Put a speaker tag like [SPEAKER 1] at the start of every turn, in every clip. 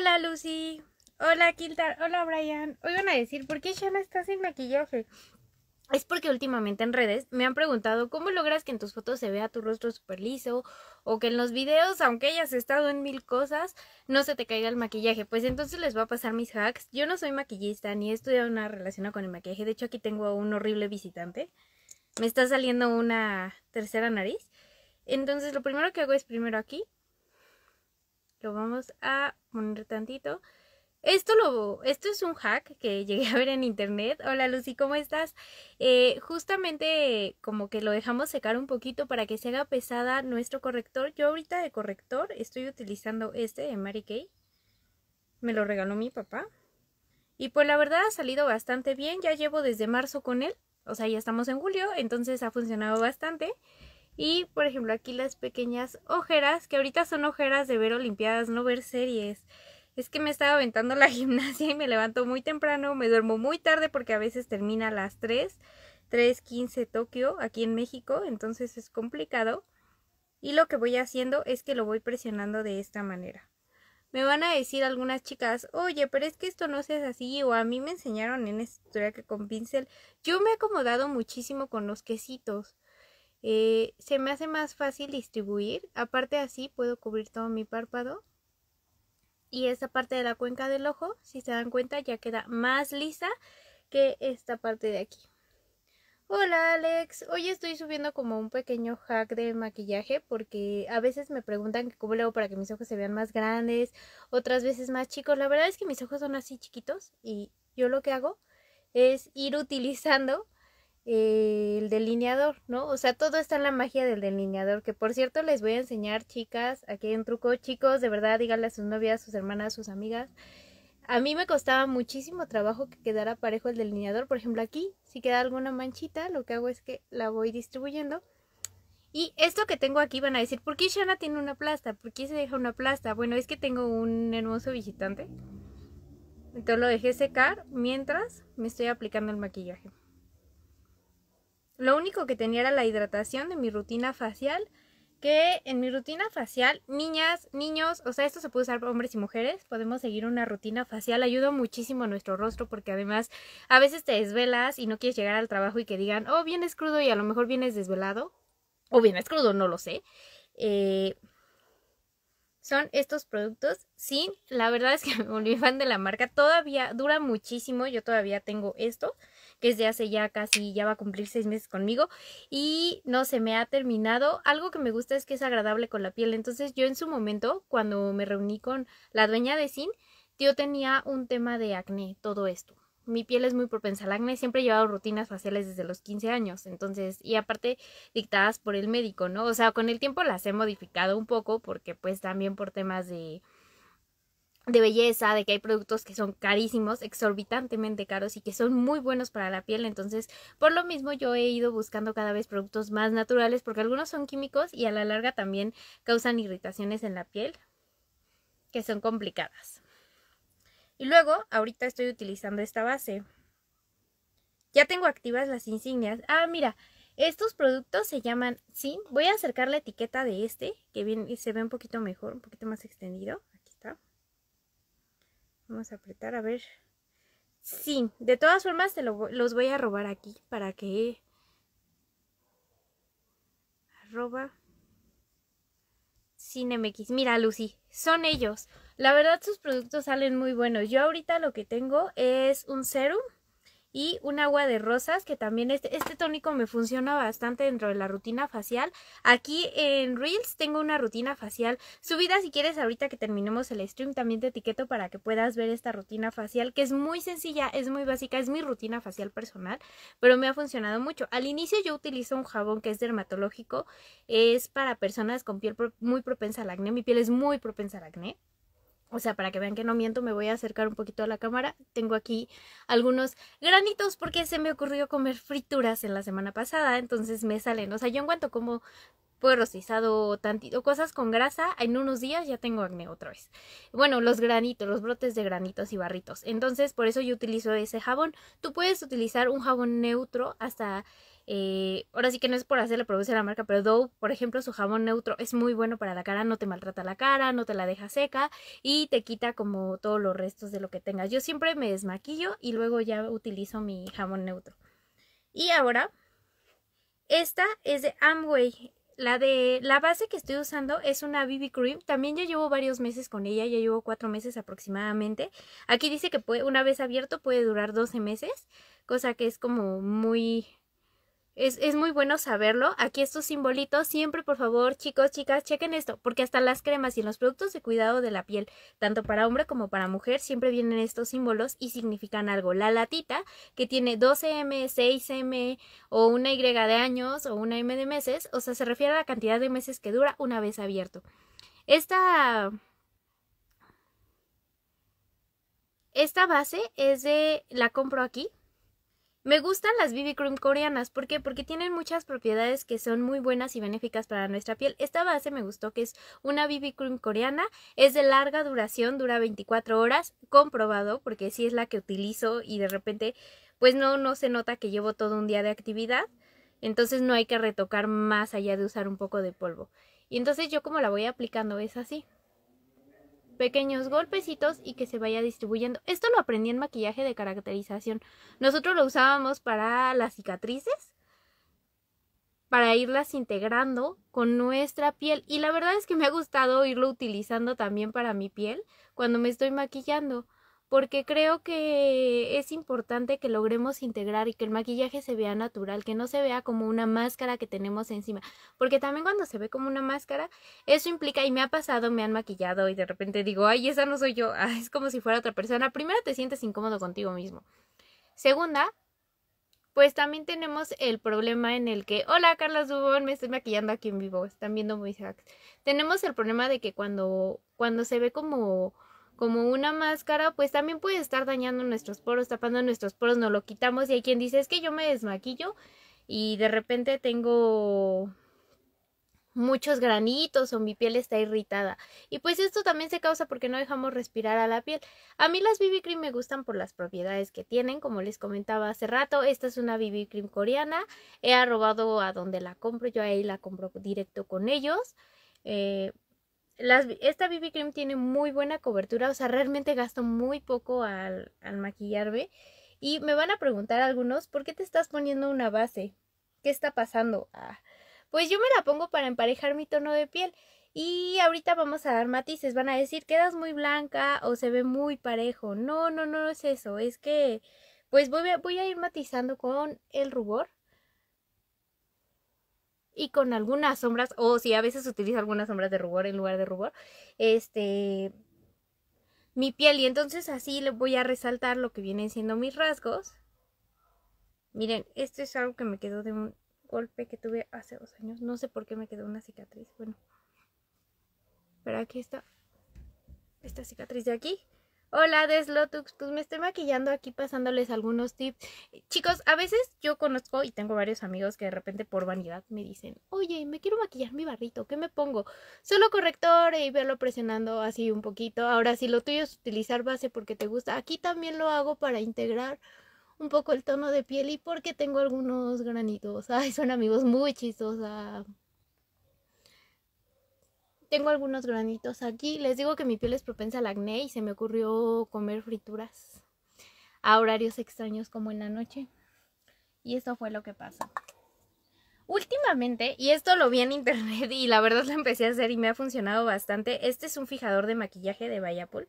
[SPEAKER 1] Hola Lucy, hola Kiltar, hola Brian. Hoy van a decir, ¿por qué no está sin maquillaje? Es porque últimamente en redes me han preguntado cómo logras que en tus fotos se vea tu rostro súper liso o que en los videos, aunque hayas estado en mil cosas, no se te caiga el maquillaje. Pues entonces les voy a pasar mis hacks. Yo no soy maquillista ni he estudiado nada relacionado con el maquillaje. De hecho aquí tengo un horrible visitante. Me está saliendo una tercera nariz. Entonces lo primero que hago es primero aquí. Lo vamos a un tantito. Esto, lo, esto es un hack que llegué a ver en internet. Hola Lucy, ¿cómo estás? Eh, justamente como que lo dejamos secar un poquito para que se haga pesada nuestro corrector. Yo ahorita de corrector estoy utilizando este de Mary Kay. Me lo regaló mi papá. Y pues la verdad ha salido bastante bien. Ya llevo desde marzo con él. O sea, ya estamos en julio, entonces ha funcionado bastante. Y por ejemplo aquí las pequeñas ojeras, que ahorita son ojeras de ver Olimpiadas, no ver series. Es que me estaba aventando la gimnasia y me levanto muy temprano, me duermo muy tarde porque a veces termina a las 3, 3.15 Tokio, aquí en México, entonces es complicado. Y lo que voy haciendo es que lo voy presionando de esta manera. Me van a decir algunas chicas, oye, pero es que esto no se hace así, o a mí me enseñaron en esta historia que con pincel. Yo me he acomodado muchísimo con los quesitos. Eh, se me hace más fácil distribuir, aparte así puedo cubrir todo mi párpado. Y esta parte de la cuenca del ojo, si se dan cuenta, ya queda más lisa que esta parte de aquí. Hola Alex, hoy estoy subiendo como un pequeño hack de maquillaje porque a veces me preguntan que cómo le hago para que mis ojos se vean más grandes, otras veces más chicos. La verdad es que mis ojos son así chiquitos y yo lo que hago es ir utilizando el delineador, ¿no? O sea, todo está en la magia del delineador, que por cierto les voy a enseñar, chicas, aquí hay un truco, chicos, de verdad, díganle a sus novias, sus hermanas, sus amigas. A mí me costaba muchísimo trabajo que quedara parejo el delineador, por ejemplo aquí, si queda alguna manchita, lo que hago es que la voy distribuyendo. Y esto que tengo aquí van a decir, ¿por qué Shana tiene una plasta? ¿Por qué se deja una plasta? Bueno, es que tengo un hermoso visitante. Entonces lo dejé secar mientras me estoy aplicando el maquillaje. Lo único que tenía era la hidratación de mi rutina facial, que en mi rutina facial, niñas, niños, o sea, esto se puede usar para hombres y mujeres, podemos seguir una rutina facial, ayuda muchísimo a nuestro rostro porque además a veces te desvelas y no quieres llegar al trabajo y que digan, oh, vienes crudo y a lo mejor vienes desvelado, o vienes crudo, no lo sé. Eh, son estos productos. Sí, la verdad es que me volví fan de la marca. Todavía dura muchísimo. Yo todavía tengo esto que es de hace ya casi, ya va a cumplir seis meses conmigo y no se me ha terminado. Algo que me gusta es que es agradable con la piel, entonces yo en su momento, cuando me reuní con la dueña de Sin, yo tenía un tema de acné, todo esto. Mi piel es muy propensa al acné, siempre he llevado rutinas faciales desde los 15 años, entonces, y aparte dictadas por el médico, ¿no? O sea, con el tiempo las he modificado un poco porque pues también por temas de de belleza, de que hay productos que son carísimos, exorbitantemente caros y que son muy buenos para la piel. Entonces, por lo mismo yo he ido buscando cada vez productos más naturales porque algunos son químicos y a la larga también causan irritaciones en la piel que son complicadas. Y luego, ahorita estoy utilizando esta base. Ya tengo activas las insignias. Ah, mira, estos productos se llaman, sí, voy a acercar la etiqueta de este, que se ve un poquito mejor, un poquito más extendido. Vamos a apretar, a ver. Sí, de todas formas te los voy a robar aquí para que... Arroba... CineMX. Mira, Lucy, son ellos. La verdad, sus productos salen muy buenos. Yo ahorita lo que tengo es un serum y un agua de rosas que también este, este tónico me funciona bastante dentro de la rutina facial. Aquí en Reels tengo una rutina facial subida si quieres ahorita que terminemos el stream también te etiqueto para que puedas ver esta rutina facial que es muy sencilla, es muy básica, es mi rutina facial personal pero me ha funcionado mucho. Al inicio yo utilizo un jabón que es dermatológico, es para personas con piel muy propensa al acné, mi piel es muy propensa al acné o sea, para que vean que no miento, me voy a acercar un poquito a la cámara. Tengo aquí algunos granitos porque se me ocurrió comer frituras en la semana pasada, entonces me salen. O sea, yo en cuanto como puerro rostizado tantito, cosas con grasa, en unos días ya tengo acné otra vez. Bueno, los granitos, los brotes de granitos y barritos. Entonces, por eso yo utilizo ese jabón. Tú puedes utilizar un jabón neutro hasta eh, ahora sí que no es por hacerle producir a la marca, pero Dove, por ejemplo, su jabón neutro es muy bueno para la cara, no te maltrata la cara, no te la deja seca y te quita como todos los restos de lo que tengas. Yo siempre me desmaquillo y luego ya utilizo mi jabón neutro. Y ahora, esta es de Amway. La de la base que estoy usando es una BB Cream. También ya llevo varios meses con ella, ya llevo cuatro meses aproximadamente. Aquí dice que puede, una vez abierto puede durar 12 meses, cosa que es como muy es, muy bueno saberlo. Aquí estos simbolitos, siempre por favor, chicos, chicas, chequen esto, porque hasta las cremas y los productos de cuidado de la piel, tanto para hombre como para mujer, siempre vienen estos símbolos y significan algo. La latita, que tiene 12M, 6M o una Y de años o una M de meses, o sea, se refiere a la cantidad de meses que dura una vez abierto. Esta... Esta base es de, la compro aquí, me gustan las BB Cream coreanas, ¿por qué? Porque tienen muchas propiedades que son muy buenas y benéficas para nuestra piel. Esta base me gustó que es una BB Cream coreana, es de larga duración, dura 24 horas, comprobado, porque sí es la que utilizo y de repente pues no, no se nota que llevo todo un día de actividad, entonces no hay que retocar más allá de usar un poco de polvo. Y entonces yo como la voy aplicando es así pequeños golpecitos y que se vaya distribuyendo. Esto lo aprendí en maquillaje de caracterización. Nosotros lo usábamos para las cicatrices, para irlas integrando con nuestra piel. Y la verdad es que me ha gustado irlo utilizando también para mi piel cuando me estoy maquillando porque creo que es importante que logremos integrar y que el maquillaje se vea natural, que no se vea como una máscara que tenemos encima, porque también cuando se ve como una máscara, eso implica, y me ha pasado, me han maquillado y de repente digo, ay, esa no soy yo, ah, es como si fuera otra persona, primero te sientes incómodo contigo mismo. Segunda, pues también tenemos el problema en el que, hola Carlos Dubón, me estoy maquillando aquí en vivo, están viendo muy Tenemos el problema de que cuando, cuando se ve como como una máscara, pues también puede estar dañando nuestros poros, tapando nuestros poros, no lo quitamos y hay quien dice es que yo me desmaquillo y de repente tengo muchos granitos o mi piel está irritada. Y pues esto también se causa porque no dejamos respirar a la piel. A mí las BB Cream me gustan por las propiedades que tienen, como les comentaba hace rato, esta es una BB Cream coreana, he arrobado a donde la compro, yo ahí la compro directo con ellos. Eh, esta BB Cream tiene muy buena cobertura, o sea, realmente gasto muy poco al, maquillarme. Y me van a preguntar algunos, ¿por qué te estás poniendo una base? ¿Qué está pasando? Ah, pues yo me la pongo para emparejar mi tono de piel. Y ahorita vamos a dar matices, van a decir, quedas muy blanca o se ve muy parejo. No, no, no es eso, es que pues voy voy a ir matizando con el rubor y con algunas sombras, o si a veces utilizo algunas sombras de rubor en lugar de rubor, este, mi piel. Y entonces así le voy a resaltar lo que vienen siendo mis rasgos. Miren, esto es algo que me quedó de un golpe que tuve hace dos años. No sé por qué me quedó una cicatriz. Bueno, pero aquí está esta cicatriz de aquí. Hola Slotux, pues me estoy maquillando aquí pasándoles algunos tips. Chicos, a veces yo conozco y tengo varios amigos que de repente por vanidad me dicen, oye, me quiero maquillar mi barrito, ¿qué me pongo? Solo corrector y verlo presionando así un poquito. Ahora, si lo tuyo es utilizar base porque te gusta, aquí también lo hago para integrar un poco el tono de piel y porque tengo algunos granitos. Ay, son amigos muy chistosos tengo algunos granitos aquí. Les digo que mi piel es propensa al acné y se me ocurrió comer frituras a horarios extraños como en la noche. Y esto fue lo que pasó. Últimamente, y esto lo vi en internet y la verdad lo empecé a hacer y me ha funcionado bastante, este es un fijador de maquillaje de Bayapol.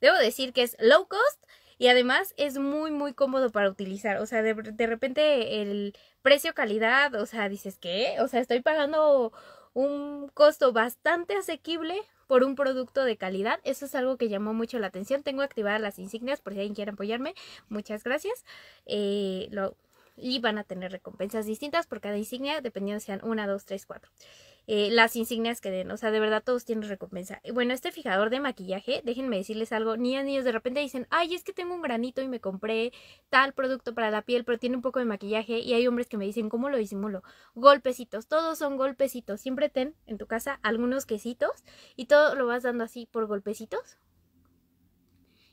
[SPEAKER 1] Debo decir que es low cost y además es muy muy cómodo para utilizar. O sea, de, de repente el precio calidad, o sea, dices, que, O sea, estoy pagando un costo bastante asequible por un producto de calidad. Eso es algo que llamó mucho la atención. Tengo activadas las insignias por si alguien quiere apoyarme. Muchas gracias. Eh, lo, y van a tener recompensas distintas por cada insignia, dependiendo sean 1, 2, 3, 4. Eh, las insignias que den. O sea, de verdad todos tienen recompensa. Bueno, este fijador de maquillaje, déjenme decirles algo. Niñas, niños, de repente dicen, ay, es que tengo un granito y me compré tal producto para la piel, pero tiene un poco de maquillaje. Y hay hombres que me dicen, ¿cómo lo disimulo? Golpecitos, todos son golpecitos. Siempre ten en tu casa algunos quesitos y todo lo vas dando así por golpecitos.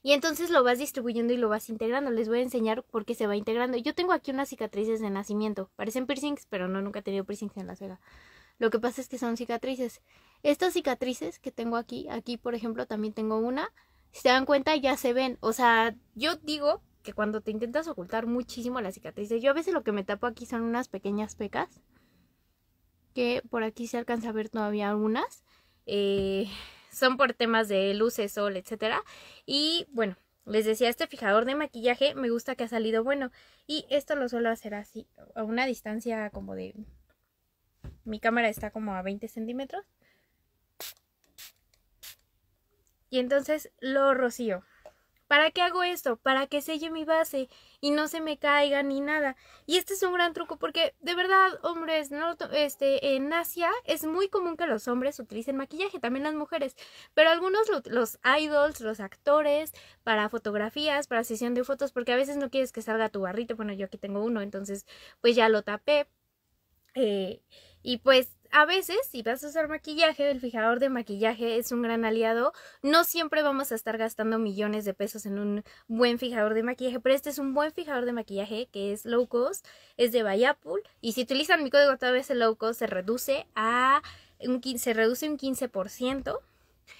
[SPEAKER 1] Y entonces lo vas distribuyendo y lo vas integrando. Les voy a enseñar por qué se va integrando. Yo tengo aquí unas cicatrices de nacimiento. Parecen piercings, pero no, nunca he tenido piercings en la ceja. Lo que pasa es que son cicatrices. Estas cicatrices que tengo aquí, aquí por ejemplo también tengo una, si te dan cuenta ya se ven. O sea, yo digo que cuando te intentas ocultar muchísimo las cicatrices, yo a veces lo que me tapo aquí son unas pequeñas pecas, que por aquí se alcanza a ver todavía unas. Eh, son por temas de luces, sol, etcétera. Y bueno, les decía, este fijador de maquillaje me gusta que ha salido bueno. Y esto lo suelo hacer así, a una distancia como de mi cámara está como a 20 centímetros. Y entonces lo rocío. ¿Para qué hago esto? Para que selle mi base y no se me caiga ni nada. Y este es un gran truco porque de verdad, hombres, no, este, en Asia es muy común que los hombres utilicen maquillaje, también las mujeres, pero algunos los idols, los actores, para fotografías, para sesión de fotos, porque a veces no quieres que salga tu barrito. Bueno, yo aquí tengo uno, entonces pues ya lo tapé. Eh, y pues a veces, si vas a usar maquillaje, el fijador de maquillaje es un gran aliado. No siempre vamos a estar gastando millones de pesos en un buen fijador de maquillaje, pero este es un buen fijador de maquillaje que es low cost, es de Bayapul. Y si utilizan mi código todavía el low cost se reduce a un, se reduce un 15%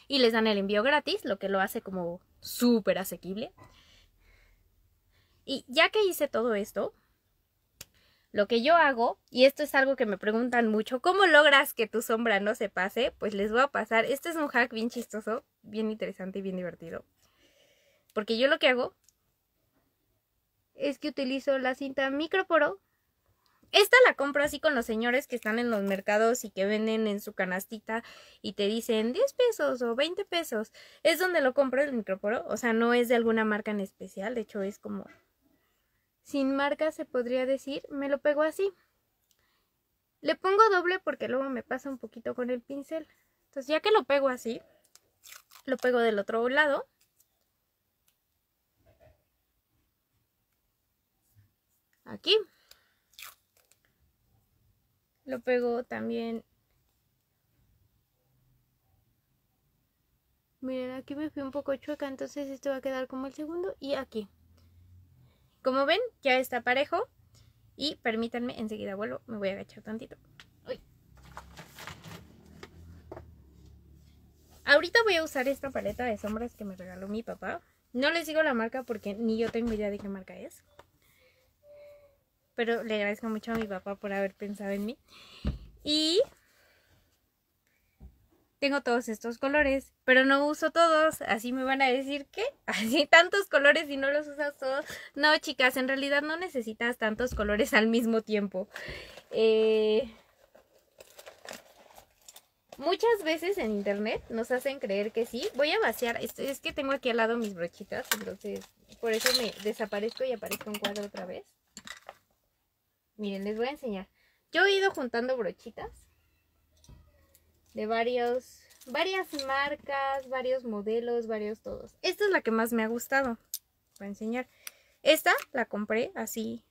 [SPEAKER 1] y les dan el envío gratis, lo que lo hace como súper asequible. Y ya que hice todo esto, lo que yo hago, y esto es algo que me preguntan mucho, ¿cómo logras que tu sombra no se pase? Pues les voy a pasar, este es un hack bien chistoso, bien interesante y bien divertido. Porque yo lo que hago es que utilizo la cinta microporo. Esta la compro así con los señores que están en los mercados y que venden en su canastita y te dicen 10 pesos o 20 pesos. Es donde lo compro el microporo, o sea, no es de alguna marca en especial, de hecho es como sin marca se podría decir, me lo pego así. Le pongo doble porque luego me pasa un poquito con el pincel. Entonces ya que lo pego así, lo pego del otro lado. Aquí. Lo pego también. Miren, aquí me fui un poco chueca, entonces esto va a quedar como el segundo y aquí. Como ven, ya está parejo. Y permítanme, enseguida vuelvo, me voy a agachar tantito. Uy. Ahorita voy a usar esta paleta de sombras que me regaló mi papá. No les digo la marca porque ni yo tengo idea de qué marca es. Pero le agradezco mucho a mi papá por haber pensado en mí. Y tengo todos estos colores, pero no uso todos, así me van a decir que así tantos colores y no los usas todos. No, chicas, en realidad no necesitas tantos colores al mismo tiempo. Eh, muchas veces en internet nos hacen creer que sí. Voy a vaciar, es, es que tengo aquí al lado mis brochitas, entonces por eso me desaparezco y aparezco en cuadro otra vez. Miren, les voy a enseñar. Yo he ido juntando brochitas de varios, varias marcas, varios modelos, varios todos. Esta es la que más me ha gustado a enseñar. Esta la compré así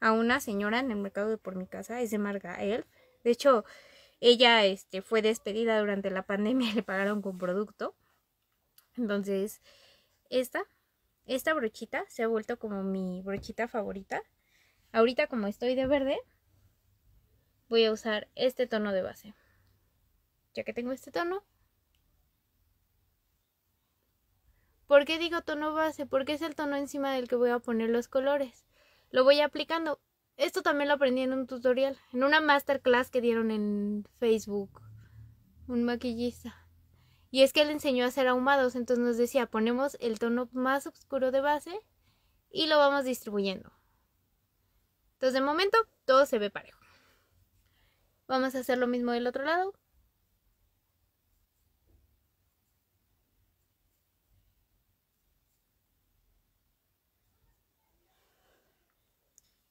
[SPEAKER 1] a una señora en el mercado de por mi casa, es de marca Elf. De hecho, ella este, fue despedida durante la pandemia y le pagaron con producto. Entonces, esta, esta brochita se ha vuelto como mi brochita favorita. Ahorita como estoy de verde, voy a usar este tono de base ya que tengo este tono. ¿Por qué digo tono base? Porque es el tono encima del que voy a poner los colores. Lo voy aplicando. Esto también lo aprendí en un tutorial, en una masterclass que dieron en Facebook, un maquillista. Y es que él enseñó a hacer ahumados, entonces nos decía, ponemos el tono más oscuro de base y lo vamos distribuyendo. Entonces de momento todo se ve parejo. Vamos a hacer lo mismo del otro lado.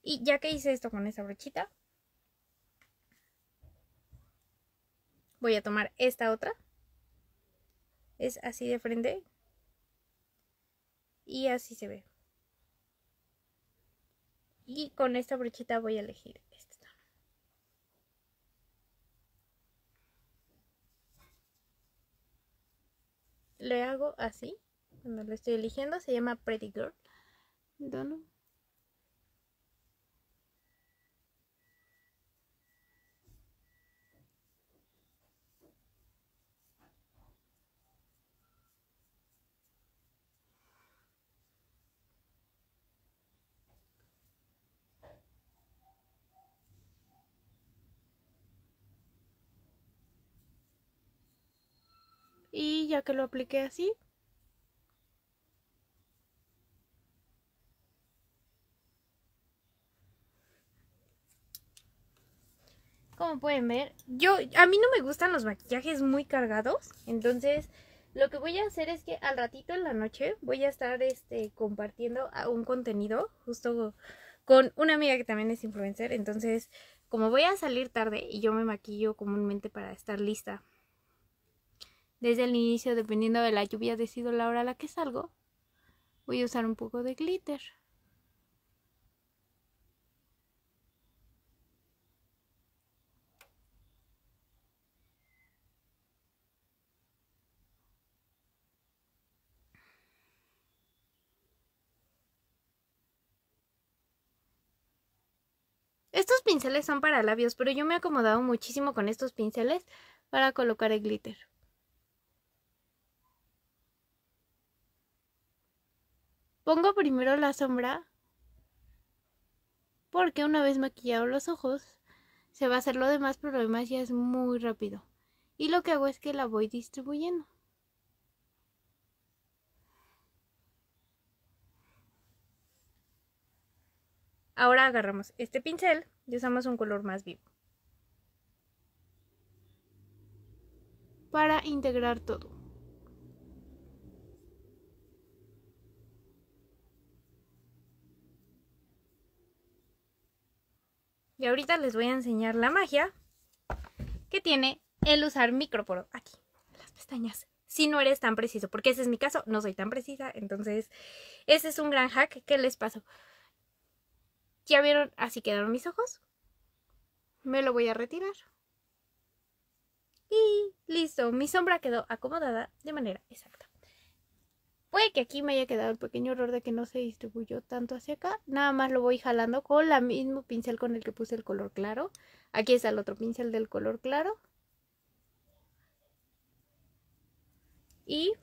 [SPEAKER 1] Y ya que hice esto con esta brochita, voy a tomar esta otra. Es así de frente. Y así se ve. Y con esta brochita voy a elegir tono. Le hago así. Cuando lo estoy eligiendo se llama Pretty Girl. Dono. y ya que lo apliqué así Como pueden ver, yo a mí no me gustan los maquillajes muy cargados, entonces lo que voy a hacer es que al ratito en la noche voy a estar este, compartiendo ah, un contenido justo con una amiga que también es influencer, entonces como voy a salir tarde y yo me maquillo comúnmente para estar lista desde el inicio, dependiendo de la lluvia, decido la hora a la que salgo. Voy a usar un poco de glitter. Estos pinceles son para labios, pero yo me he acomodado muchísimo con estos pinceles para colocar el glitter. Pongo primero la sombra porque una vez maquillado los ojos se va a hacer lo demás, pero lo demás ya es muy rápido. Y lo que hago es que la voy distribuyendo. Ahora agarramos este pincel y usamos un color más vivo. Para integrar todo. Y ahorita les voy a enseñar la magia que tiene el usar micrófono. Aquí, las pestañas. Si no eres tan preciso, porque ese es mi caso, no soy tan precisa. Entonces, ese es un gran hack que les paso. ¿Ya vieron? Así quedaron mis ojos. Me lo voy a retirar. Y listo, mi sombra quedó acomodada de manera exacta. Puede que aquí me haya quedado el pequeño error de que no se distribuyó tanto hacia acá. Nada más lo voy jalando con el mismo pincel con el que puse el color claro. Aquí está el otro pincel del color claro. Y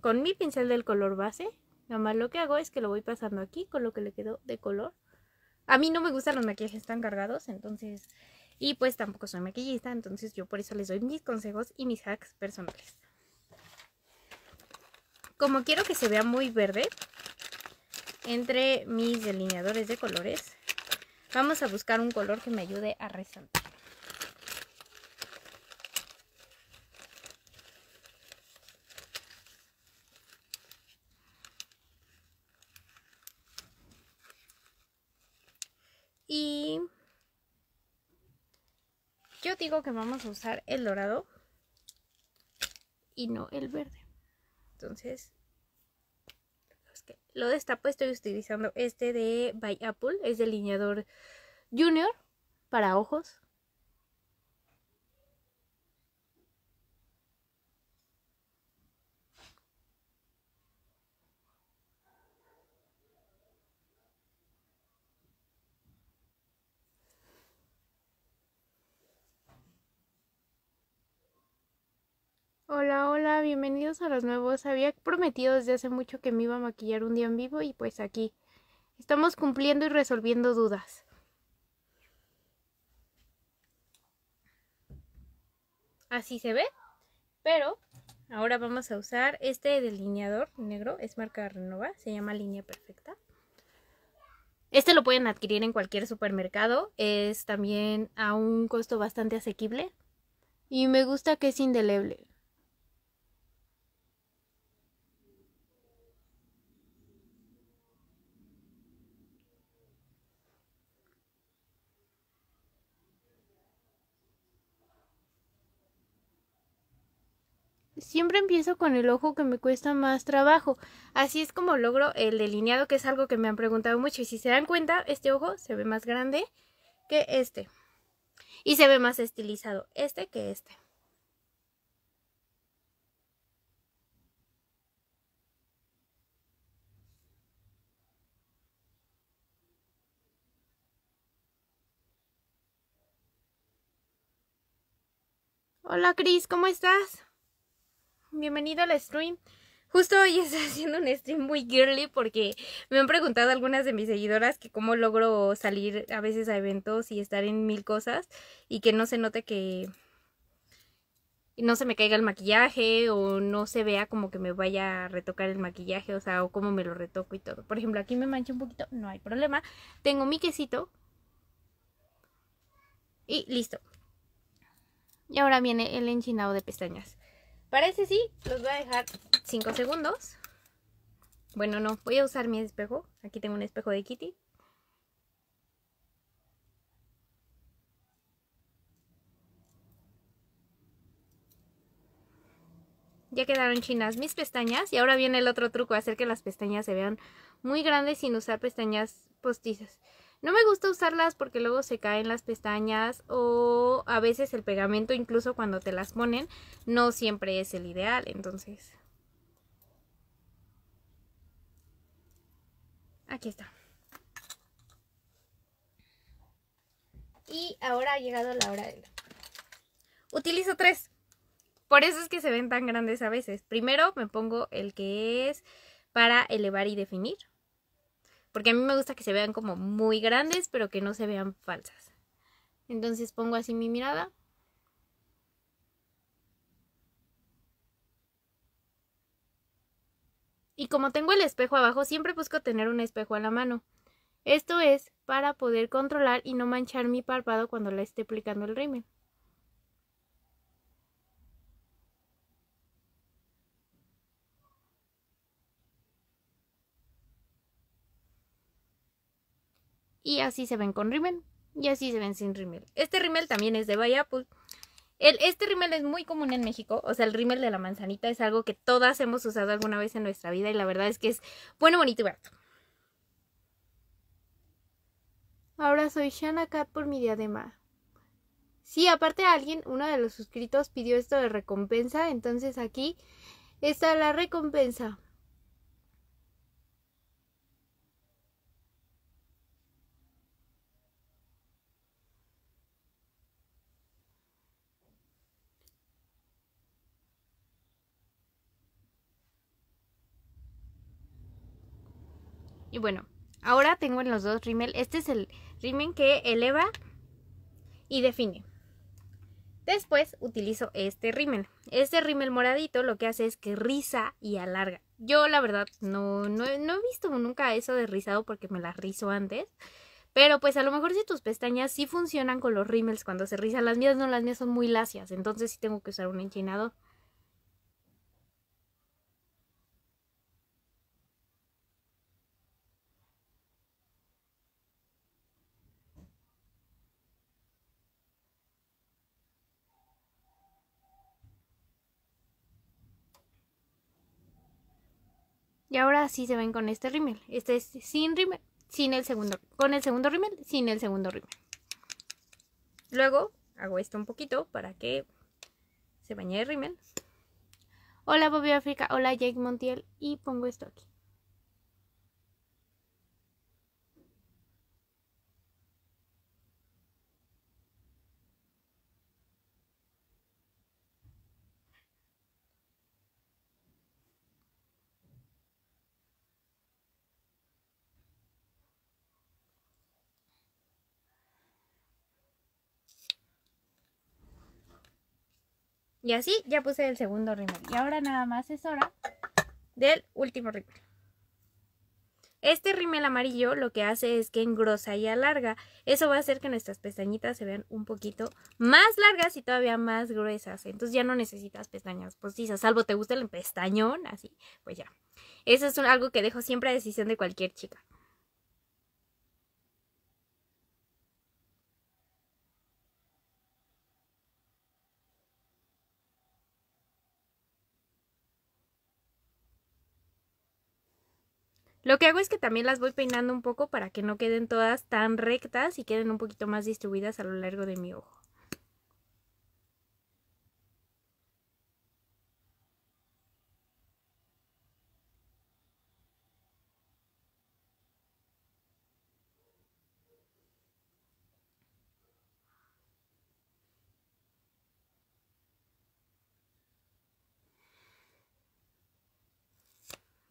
[SPEAKER 1] con mi pincel del color base, nada más lo que hago es que lo voy pasando aquí con lo que le quedó de color. A mí no me gustan los maquillajes tan cargados, entonces... Y pues tampoco soy maquillista, entonces yo por eso les doy mis consejos y mis hacks personales. Como quiero que se vea muy verde, entre mis delineadores de colores, vamos a buscar un color que me ayude a resaltar. Y yo digo que vamos a usar el dorado y no el verde. Entonces, lo destapo. Estoy utilizando este de By Apple. Es delineador junior para ojos. Hola, hola, bienvenidos a los nuevos. Había prometido desde hace mucho que me iba a maquillar un día en vivo y pues aquí estamos cumpliendo y resolviendo dudas. Así se ve, pero ahora vamos a usar este delineador negro, es marca Renova, se llama Línea Perfecta. Este lo pueden adquirir en cualquier supermercado, es también a un costo bastante asequible y me gusta que es indeleble. siempre empiezo con el ojo que me cuesta más trabajo. Así es como logro el delineado, que es algo que me han preguntado mucho. Y si se dan cuenta, este ojo se ve más grande que este. Y se ve más estilizado este que este. Hola Cris, ¿cómo estás? bienvenido al stream. Justo hoy estoy haciendo un stream muy girly porque me han preguntado algunas de mis seguidoras que cómo logro salir a veces a eventos y estar en mil cosas y que no se note que no se me caiga el maquillaje o no se vea como que me vaya a retocar el maquillaje, o sea, o cómo me lo retoco y todo. Por ejemplo, aquí me mancha un poquito, no hay problema. Tengo mi quesito y listo. Y ahora viene el enchinado de pestañas parece sí, los voy a dejar 5 segundos. Bueno, no, voy a usar mi espejo. Aquí tengo un espejo de Kitty. Ya quedaron chinas mis pestañas. Y ahora viene el otro truco, hacer que las pestañas se vean muy grandes sin usar pestañas postizas. No me gusta usarlas porque luego se caen las pestañas o a veces el pegamento, incluso cuando te las ponen, no siempre es el ideal, entonces... Aquí está. Y ahora ha llegado la hora de... Utilizo tres. Por eso es que se ven tan grandes a veces. Primero me pongo el que es para elevar y definir. Porque a mí me gusta que se vean como muy grandes, pero que no se vean falsas. Entonces pongo así mi mirada. Y como tengo el espejo abajo, siempre busco tener un espejo a la mano. Esto es para poder controlar y no manchar mi párpado cuando la esté aplicando el rímel. Y así se ven con rímel. Y así se ven sin rímel. Este rímel también es de Vaya El, este rímel es muy común en México, o sea, el rímel de la manzanita es algo que todas hemos usado alguna vez en nuestra vida y la verdad es que es bueno, bonito y barato. Ahora soy Shanna Cat por mi diadema. Sí, aparte alguien, uno de los suscritos pidió esto de recompensa, entonces aquí está la recompensa. Y bueno, ahora tengo en los dos rímel. Este es el rímel que eleva y define. Después utilizo este rímel. Este rímel moradito lo que hace es que riza y alarga. Yo la verdad no, he visto nunca eso de rizado porque me la rizo antes. Pero pues a lo mejor si tus pestañas sí funcionan con los rímels cuando se rizan. Las mías no, las mías son muy lacias. Entonces sí tengo que usar un enchinador. Y ahora sí se ven con este rímel. Este es sin rímel, sin el segundo, con el segundo rímel, sin el segundo rímel. Luego hago esto un poquito para que se bañe el rímel. Hola Bobby África, hola Jake Montiel y pongo esto aquí. Y así ya puse el segundo rímel. Y ahora nada más es hora del último rímel. Este rímel amarillo lo que hace es que engrosa y alarga. Eso va a hacer que nuestras pestañitas se vean un poquito más largas y todavía más gruesas. Entonces ya no necesitas pestañas postizas, salvo te gusta el pestañón, así, pues ya. Eso es algo que dejo siempre a decisión de cualquier chica. Lo que hago es que también las voy peinando un poco para que no queden todas tan rectas y queden un poquito más distribuidas a lo largo de mi ojo.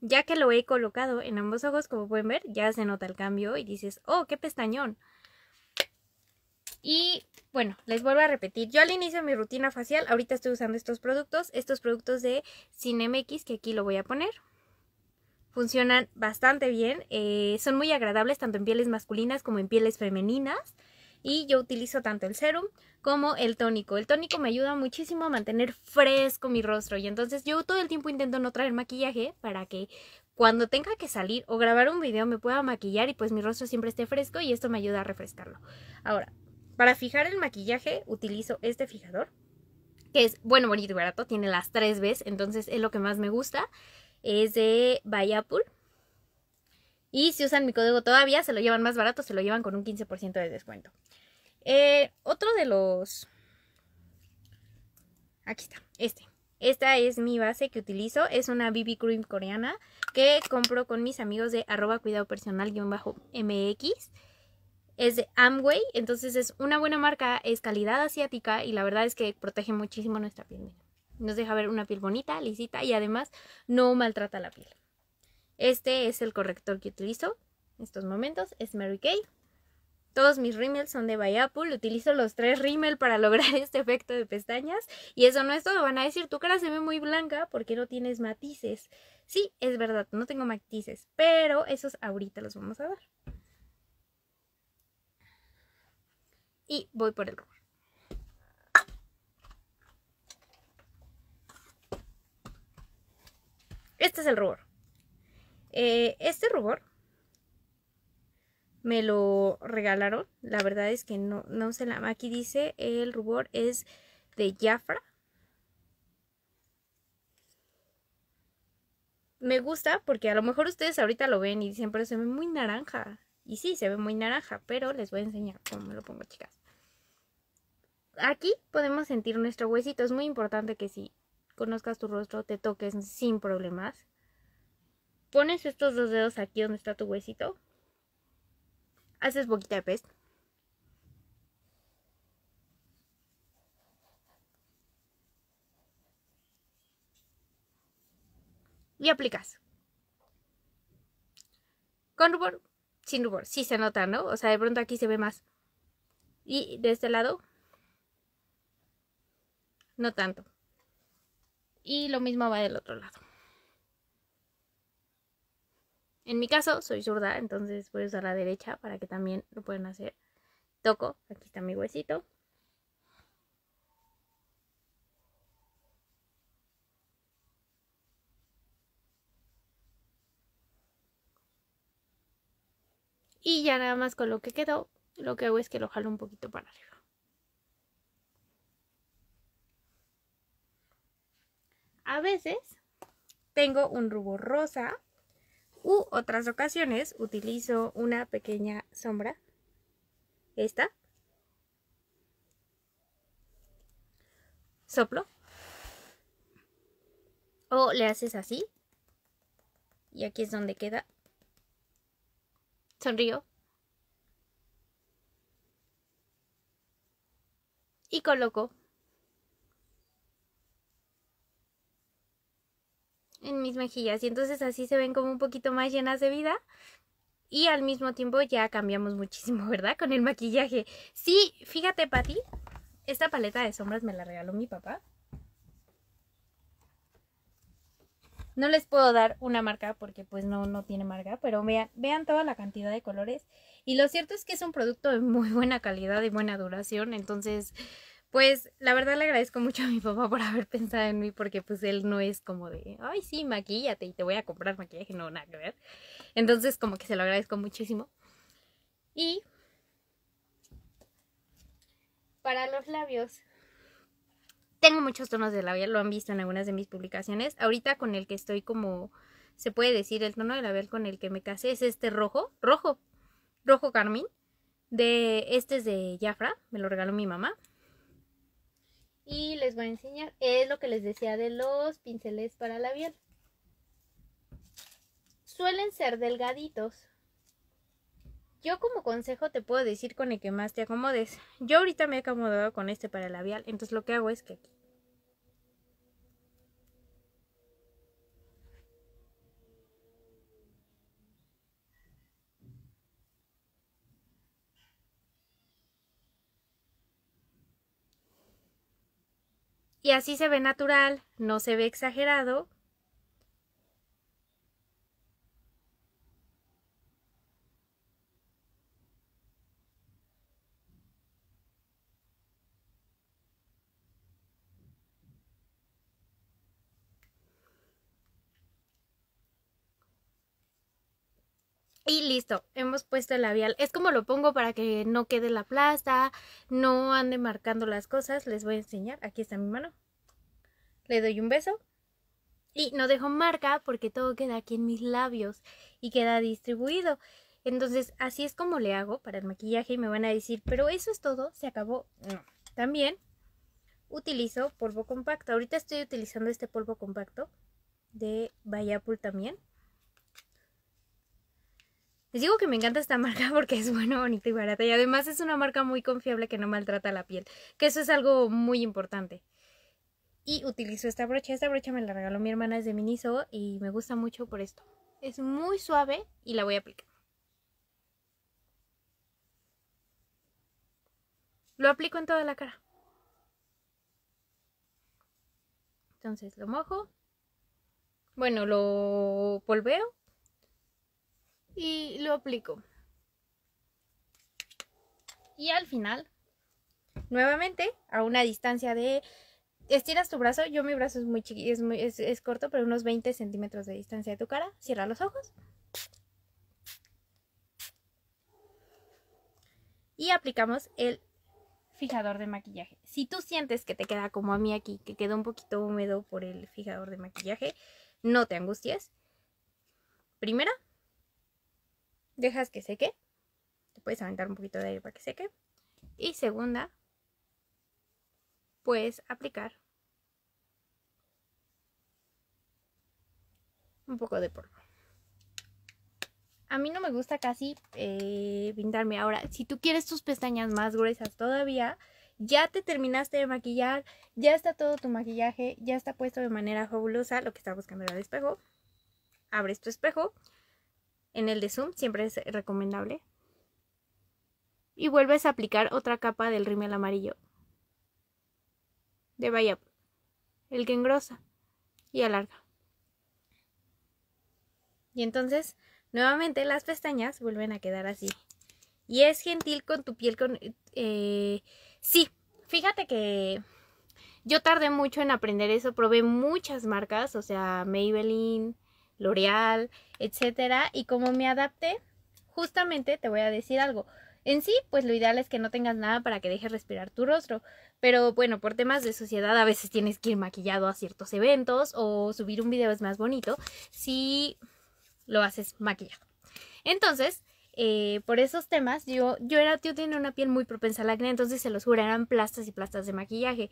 [SPEAKER 1] Ya que lo he colocado en ambos ojos, como pueden ver, ya se nota el cambio y dices, oh, qué pestañón. Y bueno, les vuelvo a repetir, yo al inicio de mi rutina facial, ahorita estoy usando estos productos, estos productos de CINEMX que aquí lo voy a poner. Funcionan bastante bien, eh, son muy agradables tanto en pieles masculinas como en pieles femeninas y yo utilizo tanto el serum como el tónico. El tónico me ayuda muchísimo a mantener fresco mi rostro y entonces yo todo el tiempo intento no traer maquillaje para que cuando tenga que salir o grabar un video me pueda maquillar y pues mi rostro siempre esté fresco y esto me ayuda a refrescarlo. Ahora, para fijar el maquillaje utilizo este fijador que es bueno, bonito y barato, tiene las tres Bs, entonces es lo que más me gusta. Es de Bayapur y si usan mi código todavía, se lo llevan más barato, se lo llevan con un 15% de descuento. Eh, otro de los... Aquí está, este. Esta es mi base que utilizo, es una BB Cream coreana que compro con mis amigos de arroba cuidado personal-mx. Es de Amway, entonces es una buena marca, es calidad asiática y la verdad es que protege muchísimo nuestra piel. Nos deja ver una piel bonita, lisita y además no maltrata la piel. Este es el corrector que utilizo en estos momentos, es Mary Kay. Todos mis rímel son de By Apple. Utilizo los tres rímel para lograr este efecto de pestañas. Y eso no es todo. Van a decir, tu cara se ve muy blanca porque no tienes matices. Sí, es verdad, no tengo matices. Pero esos ahorita los vamos a ver. Y voy por el rubor. Este es el rubor. Eh, este rubor me lo regalaron. La verdad es que no, no se la... Aquí dice el rubor es de Jafra. Me gusta porque a lo mejor ustedes ahorita lo ven y dicen, pero se ve muy naranja. Y sí, se ve muy naranja, pero les voy a enseñar cómo me lo pongo, chicas. Aquí podemos sentir nuestro huesito. Es muy importante que si conozcas tu rostro, te toques sin problemas pones estos dos dedos aquí donde está tu huesito, haces boquita de pez. Y aplicas. Con rubor, sin rubor, sí se nota, ¿no? O sea, de pronto aquí se ve más. Y de este lado, no tanto. Y lo mismo va del otro lado. En mi caso, soy zurda, entonces voy a usar la derecha para que también lo puedan hacer. Toco, aquí está mi huesito. Y ya nada más con lo que quedó, lo que hago es que lo jalo un poquito para arriba. A veces tengo un rubor rosa U otras ocasiones utilizo una pequeña sombra, esta, soplo, o le haces así, y aquí es donde queda, sonrío, y coloco en mis mejillas y entonces así se ven como un poquito más llenas de vida y al mismo tiempo ya cambiamos muchísimo, ¿verdad? Con el maquillaje. Sí, fíjate, Patti, esta paleta de sombras me la regaló mi papá. No les puedo dar una marca porque pues no, no tiene marca, pero vean toda la cantidad de colores. Y lo cierto es que es un producto de muy buena calidad y buena duración, entonces pues la verdad le agradezco mucho a mi papá por haber pensado en mí porque pues él no es como de, ay sí, maquillate y te voy a comprar maquillaje, no, nada que ver. Entonces como que se lo agradezco muchísimo. Y para los labios, tengo muchos tonos de labial, lo han visto en algunas de mis publicaciones. Ahorita con el que estoy como, se puede decir, el tono de labial con el que me casé es este rojo, rojo, rojo carmín. De, este es de Jafra, me lo regaló mi mamá y les voy a enseñar. Es lo que les decía de los pinceles para labial. Suelen ser delgaditos. Yo como consejo te puedo decir con el que más te acomodes. Yo ahorita me he acomodado con este para labial, entonces lo que hago es que aquí Y así se ve natural, no se ve exagerado Y listo, hemos puesto el labial. Es como lo pongo para que no quede la plasta, no ande marcando las cosas. Les voy a enseñar, aquí está mi mano. Le doy un beso. Y no dejo marca porque todo queda aquí en mis labios y queda distribuido. Entonces, así es como le hago para el maquillaje y me van a decir, pero eso es todo, se acabó. También utilizo polvo compacto. Ahorita estoy utilizando este polvo compacto de Bayapul también. Les digo que me encanta esta marca porque es buena, bonita y barata. Y además es una marca muy confiable que no maltrata la piel. Que eso es algo muy importante. Y utilizo esta brocha. Esta brocha me la regaló mi hermana, desde Miniso. Y me gusta mucho por esto. Es muy suave y la voy a aplicar. Lo aplico en toda la cara. Entonces lo mojo. Bueno, lo polveo y lo aplico. Y al final, nuevamente, a una distancia de... Estiras tu brazo, yo mi brazo es muy chiquito, es, muy, es corto, pero unos 20 centímetros de distancia de tu cara. Cierra los ojos. Y aplicamos el fijador de maquillaje. Si tú sientes que te queda como a mí aquí, que quedó un poquito húmedo por el fijador de maquillaje, no te angusties. Primera, dejas que seque. Te puedes aventar un poquito de aire para que seque. Y segunda, puedes aplicar un poco de polvo. A mí no me gusta casi eh, pintarme ahora. Si tú quieres tus pestañas más gruesas todavía, ya te terminaste de maquillar, ya está todo tu maquillaje, ya está puesto de manera fabulosa lo que está buscando el espejo. Abres tu espejo, en el de Zoom, siempre es recomendable. Y vuelves a aplicar otra capa del rímel amarillo de vaya el que engrosa y alarga. Y entonces, nuevamente las pestañas vuelven a quedar así. Y es gentil con tu piel con... Eh, sí, fíjate que yo tardé mucho en aprender eso, probé muchas marcas, o sea, Maybelline, L'Oreal, etcétera, y como me adapté, justamente te voy a decir algo. En sí, pues lo ideal es que no tengas nada para que dejes respirar tu rostro, pero bueno, por temas de sociedad a veces tienes que ir maquillado a ciertos eventos o subir un video es más bonito si lo haces maquillado. Entonces, eh, por esos temas, yo, yo era, tío, tenía una piel muy propensa al acné, entonces se los juro, eran plastas y plastas de maquillaje.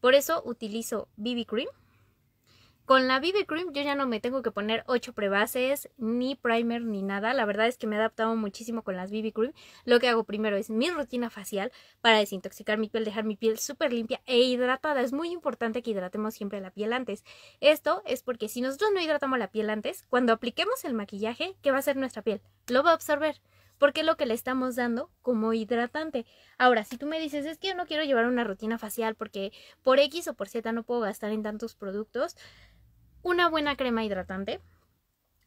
[SPEAKER 1] Por eso utilizo BB Cream, con la BB Cream yo ya no me tengo que poner 8 prebases, ni primer, ni nada. La verdad es que me he adaptado muchísimo con las BB Cream. Lo que hago primero es mi rutina facial para desintoxicar mi piel, dejar mi piel súper limpia e hidratada. Es muy importante que hidratemos siempre la piel antes. Esto es porque si nosotros no hidratamos la piel antes, cuando apliquemos el maquillaje, ¿qué va a hacer nuestra piel? Lo va a absorber porque es lo que le estamos dando como hidratante. Ahora, si tú me dices, es que yo no quiero llevar una rutina facial porque por X o por Z no puedo gastar en tantos productos, una buena crema hidratante.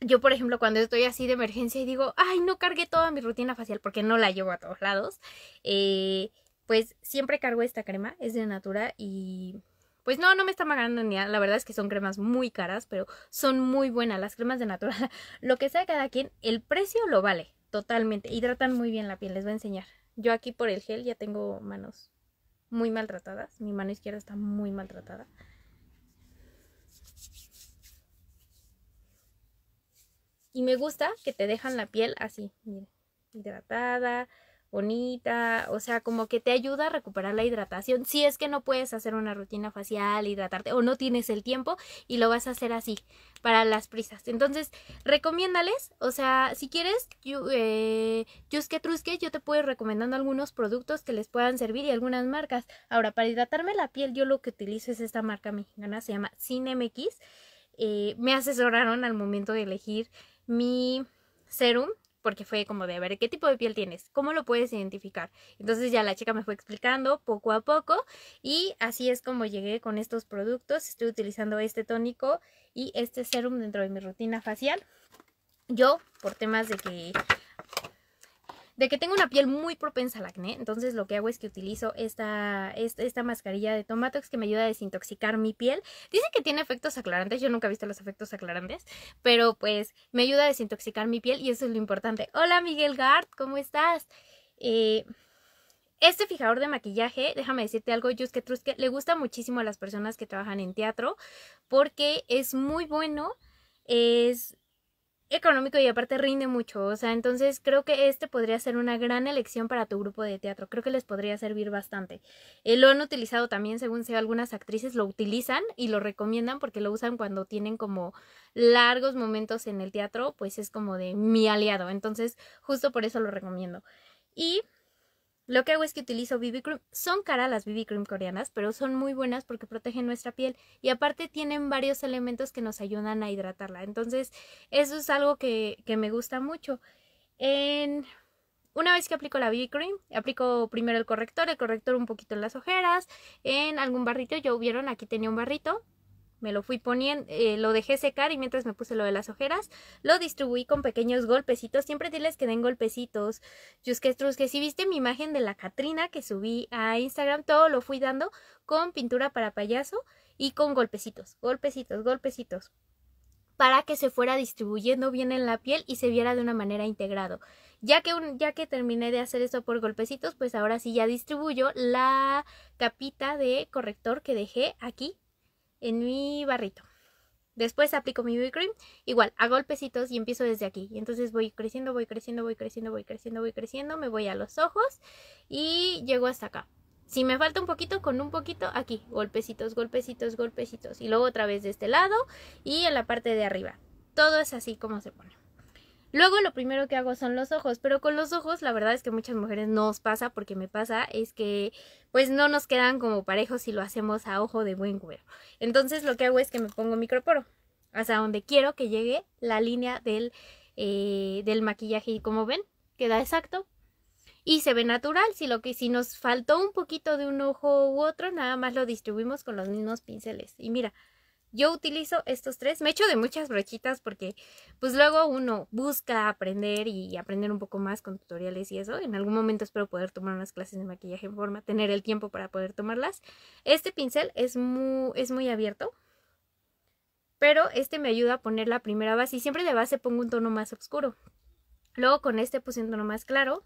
[SPEAKER 1] Yo, por ejemplo, cuando estoy así de emergencia y digo, ay, no cargué toda mi rutina facial porque no la llevo a todos lados, eh, pues siempre cargo esta crema, es de Natura y pues no, no me está magando ni nada, la verdad es que son cremas muy caras, pero son muy buenas las cremas de Natura. Lo que sea cada quien, el precio lo vale totalmente. Hidratan muy bien la piel, les voy a enseñar. Yo aquí por el gel ya tengo manos muy maltratadas, mi mano izquierda está muy maltratada. Y me gusta que te dejan la piel así, mira, hidratada, bonita, o sea, como que te ayuda a recuperar la hidratación. Si es que no puedes hacer una rutina facial, hidratarte o no tienes el tiempo y lo vas a hacer así para las prisas. Entonces, recomiéndales, o sea, si quieres, yo, eh, Trusque, yo te puedo ir recomendando algunos productos que les puedan servir y algunas marcas. Ahora, para hidratarme la piel, yo lo que utilizo es esta marca mexicana, se llama CineMX. Eh, me asesoraron al momento de elegir mi serum porque fue como de a ver qué tipo de piel tienes, cómo lo puedes identificar. Entonces ya la chica me fue explicando poco a poco y así es como llegué con estos productos. Estoy utilizando este tónico y este serum dentro de mi rutina facial. Yo, por temas de que de que tengo una piel muy propensa al acné, entonces lo que hago es que utilizo esta, esta, mascarilla de Tomatox que me ayuda a desintoxicar mi piel. dice que tiene efectos aclarantes, yo nunca he visto los efectos aclarantes, pero pues me ayuda a desintoxicar mi piel y eso es lo importante. Hola Miguel Gart, ¿cómo estás? Eh, este fijador de maquillaje, déjame decirte algo, Yuske Truske, le gusta muchísimo a las personas que trabajan en teatro porque es muy bueno, es económico y aparte rinde mucho, o sea, entonces creo que este podría ser una gran elección para tu grupo de teatro, creo que les podría servir bastante. Eh, lo han utilizado también, según sea, algunas actrices lo utilizan y lo recomiendan porque lo usan cuando tienen como largos momentos en el teatro, pues es como de mi aliado, entonces justo por eso lo recomiendo. Y lo que hago es que utilizo BB Cream. Son caras las BB Cream coreanas, pero son muy buenas porque protegen nuestra piel. Y aparte tienen varios elementos que nos ayudan a hidratarla. Entonces, eso es algo que, me gusta mucho. En... Una vez que aplico la BB Cream, aplico primero el corrector, el corrector un poquito en las ojeras, en algún barrito, yo vieron, aquí tenía un barrito, me lo fui poniendo, eh, lo dejé secar y mientras me puse lo de las ojeras, lo distribuí con pequeños golpecitos. Siempre diles que den golpecitos. Yusquestrus, que si viste mi imagen de la Catrina que subí a Instagram, todo lo fui dando con pintura para payaso y con golpecitos, golpecitos, golpecitos. Para que se fuera distribuyendo bien en la piel y se viera de una manera integrado. Ya que, un, ya que terminé de hacer eso por golpecitos, pues ahora sí ya distribuyo la capita de corrector que dejé aquí en mi barrito. Después aplico mi BB cream, igual, a golpecitos y empiezo desde aquí. Y entonces voy creciendo, voy creciendo, voy creciendo, voy creciendo, voy creciendo, me voy a los ojos y llego hasta acá. Si me falta un poquito, con un poquito aquí, golpecitos, golpecitos, golpecitos. Y luego otra vez de este lado y en la parte de arriba. Todo es así como se pone. Luego lo primero que hago son los ojos, pero con los ojos la verdad es que muchas mujeres no os pasa, porque me pasa, es que pues no nos quedan como parejos si lo hacemos a ojo de buen cuero. Entonces lo que hago es que me pongo microporo, hasta donde quiero que llegue la línea del, eh, del maquillaje y como ven queda exacto. Y se ve natural, si lo que si nos faltó un poquito de un ojo u otro, nada más lo distribuimos con los mismos pinceles. Y mira, yo utilizo estos tres, me echo de muchas brochitas porque pues luego uno busca aprender y aprender un poco más con tutoriales y eso. En algún momento espero poder tomar unas clases de maquillaje en forma, tener el tiempo para poder tomarlas. Este pincel es muy, es muy abierto, pero este me ayuda a poner la primera base y siempre de base pongo un tono más oscuro. Luego con este puse un tono más claro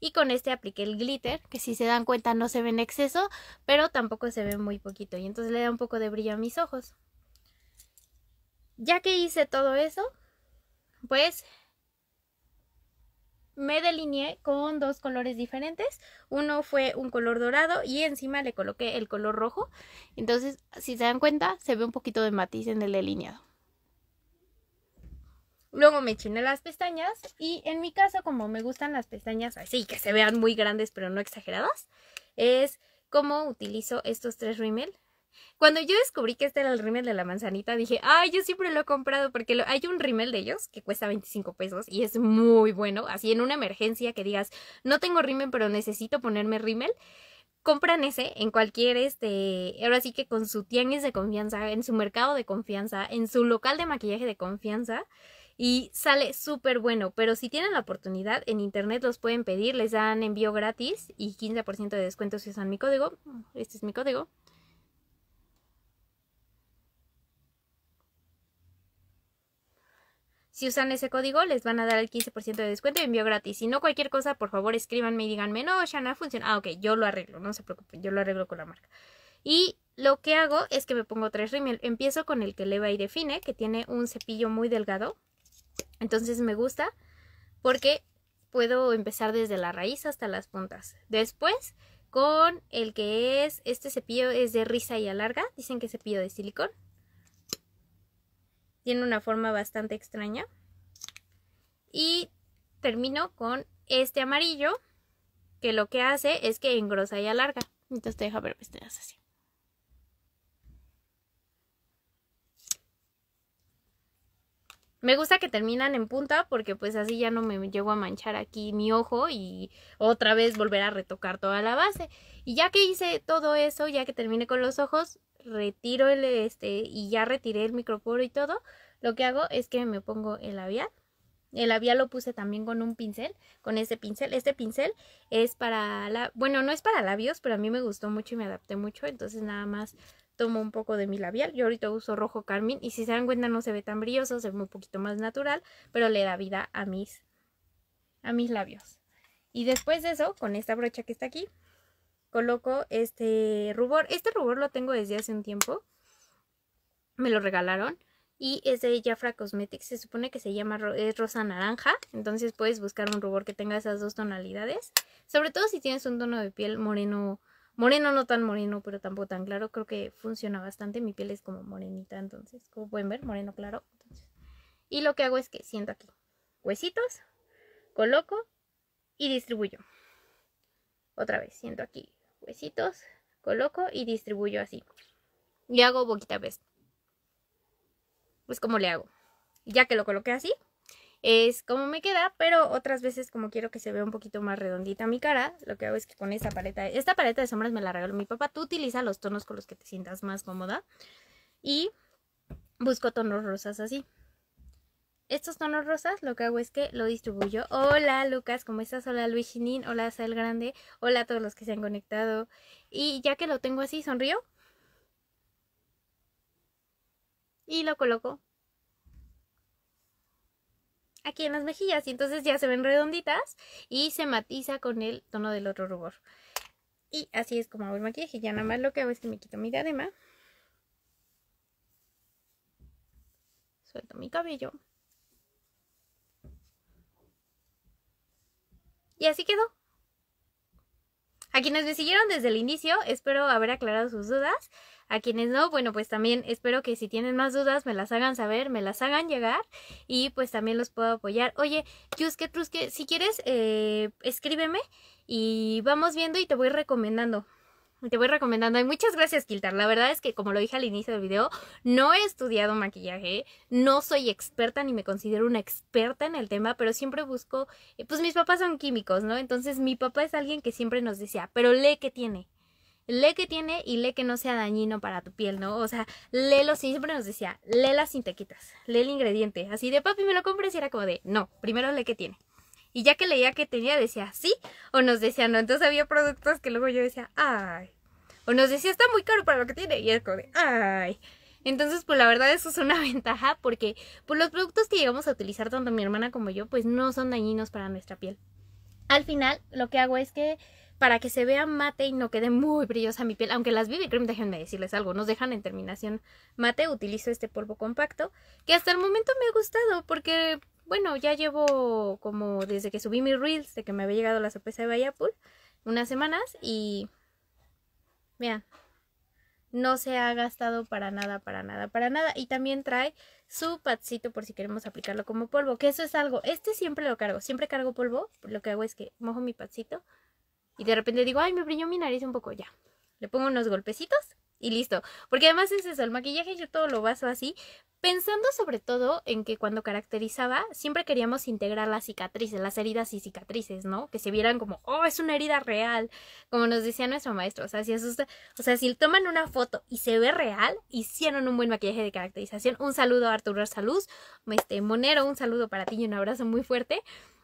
[SPEAKER 1] y con este apliqué el glitter, que si se dan cuenta no se ve en exceso, pero tampoco se ve muy poquito y entonces le da un poco de brillo a mis ojos. Ya que hice todo eso, pues me delineé con dos colores diferentes. Uno fue un color dorado y encima le coloqué el color rojo. Entonces, si se dan cuenta, se ve un poquito de matiz en el delineado. Luego me chiné las pestañas y en mi caso, como me gustan las pestañas así, que se vean muy grandes pero no exageradas, es como utilizo estos tres rímel cuando yo descubrí que este era el rímel de la manzanita, dije, ay, yo siempre lo he comprado porque hay un rímel de ellos que cuesta 25 pesos y es muy bueno. Así en una emergencia que digas, no tengo rímel, pero necesito ponerme rímel compran ese en cualquier este, ahora sí que con su tianguis de confianza, en su mercado de confianza, en su local de maquillaje de confianza y sale súper bueno, pero si tienen la oportunidad en internet los pueden pedir, les dan envío gratis y 15% de descuento si usan mi código, este es mi código, Si usan ese código, les van a dar el 15% de descuento y envío gratis. Si no, cualquier cosa, por favor, escríbanme y díganme, no, funciona. Ah, ok, yo lo arreglo, no se preocupen, yo lo arreglo con la marca. Y lo que hago es que me pongo tres rímel. Empiezo con el que eleva y define, que tiene un cepillo muy delgado. Entonces me gusta porque puedo empezar desde la raíz hasta las puntas. Después con el que es, este cepillo es de risa y alarga, dicen que es cepillo de silicón, tiene una forma bastante extraña. Y termino con este amarillo, que lo que hace es que engrosa y alarga. Entonces te deja ver pestañas así. Me gusta que terminan en punta porque pues así ya no me llego a manchar aquí mi ojo y otra vez volver a retocar toda la base. Y ya que hice todo eso, ya que terminé con los ojos, retiro el este y ya retiré el microporo y todo, lo que hago es que me pongo el labial. El labial lo puse también con un pincel, con este pincel. Este pincel es para la, bueno, no es para labios, pero a mí me gustó mucho y me adapté mucho, entonces nada más tomo un poco de mi labial. Yo ahorita uso rojo carmín y si se dan cuenta no se ve tan brilloso, se ve un poquito más natural, pero le da vida a mis a mis labios. Y después de eso, con esta brocha que está aquí, coloco este rubor. Este rubor lo tengo desde hace un tiempo. Me lo regalaron. Y es de Jafra Cosmetics. Se supone que se llama rosa naranja. Entonces puedes buscar un rubor que tenga esas dos tonalidades. Sobre todo si tienes un tono de piel moreno. Moreno, no tan moreno, pero tampoco tan claro. Creo que funciona bastante. Mi piel es como morenita, entonces, como pueden ver, moreno claro. Y lo que hago es que siento aquí huesitos, coloco y distribuyo. Otra vez, siento aquí coloco y distribuyo así. Y hago boquita vez. Pues como le hago. Ya que lo coloqué así, es como me queda, pero otras veces como quiero que se vea un poquito más redondita mi cara, lo que hago es que con esta paleta, esta paleta de sombras me la regaló mi papá, tú utiliza los tonos con los que te sientas más cómoda y busco tonos rosas así estos tonos rosas lo que hago es que lo distribuyo. Hola Lucas, ¿cómo estás? Hola Luis hola Sal Grande, hola a todos los que se han conectado. Y ya que lo tengo así, sonrío. Y lo coloco aquí en las mejillas y entonces ya se ven redonditas y se matiza con el tono del otro rubor. Y así es como hago el maquillaje. Ya nada más lo que hago es que me quito mi diadema. Suelto mi cabello. Y así quedó. A quienes me siguieron desde el inicio, espero haber aclarado sus dudas. A quienes no, bueno, pues también espero que si tienen más dudas me las hagan saber, me las hagan llegar y pues también los puedo apoyar. Oye, Yuske Truske, si quieres, eh, escríbeme y vamos viendo y te voy recomendando te voy recomendando. Y muchas gracias, Kiltar. La verdad es que, como lo dije al inicio del video, no he estudiado maquillaje, no soy experta ni me considero una experta en el tema, pero siempre busco, eh, pues mis papás son químicos, ¿no? Entonces mi papá es alguien que siempre nos decía, pero lee que tiene. Lee que tiene y lee que no sea dañino para tu piel, ¿no? O sea, léelo, siempre nos decía, lee las cintequitas, lee el ingrediente. Así de papi me lo compres y era como de, no, primero lee que tiene. Y ya que leía que tenía, decía sí o nos decía no. Entonces había productos que luego yo decía, ay. O nos decía, está muy caro para lo que tiene. Y el como ay. Entonces, pues la verdad eso es una ventaja porque pues, los productos que llegamos a utilizar tanto mi hermana como yo, pues no son dañinos para nuestra piel. Al final, lo que hago es que para que se vea mate y no quede muy brillosa mi piel, aunque las BB Cream, déjenme decirles algo, nos dejan en terminación mate, utilizo este polvo compacto, que hasta el momento me ha gustado porque bueno, ya llevo como desde que subí mi reels, de que me había llegado la sorpresa de Bayapul, unas semanas y vean, no se ha gastado para nada, para nada, para nada. Y también trae su patcito por si queremos aplicarlo como polvo, que eso es algo, este siempre lo cargo, siempre cargo polvo, lo que hago es que mojo mi patcito y de repente digo, ay, me brilló mi nariz un poco ya. Le pongo unos golpecitos y listo. Porque además es eso, el maquillaje yo todo lo baso así, pensando sobre todo en que cuando caracterizaba siempre queríamos integrar las cicatrices, las heridas y cicatrices, ¿no? Que se vieran como, oh, es una herida real, como nos decía nuestro maestro. O sea, si, asusta, o sea, si toman una foto y se ve real, hicieron un buen maquillaje de caracterización. Un saludo a Arturo Saluz, este, Monero, un saludo para ti y un abrazo muy fuerte.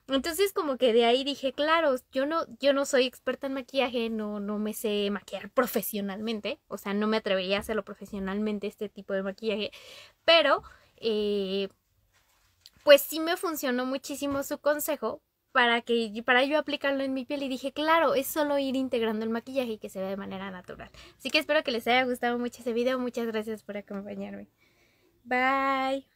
[SPEAKER 1] Entonces como que de ahí dije, claro, yo no, yo no soy experta en maquillaje, no, no me sé maquillar profesionalmente, o sea, no me atrevería a hacerlo profesionalmente este tipo de maquillaje, pero eh, pues sí me funcionó muchísimo su consejo para que para yo aplicarlo en mi piel y dije, claro, es solo ir integrando el maquillaje y que se vea de manera natural. Así que espero que les haya gustado mucho ese video, muchas gracias por acompañarme. Bye.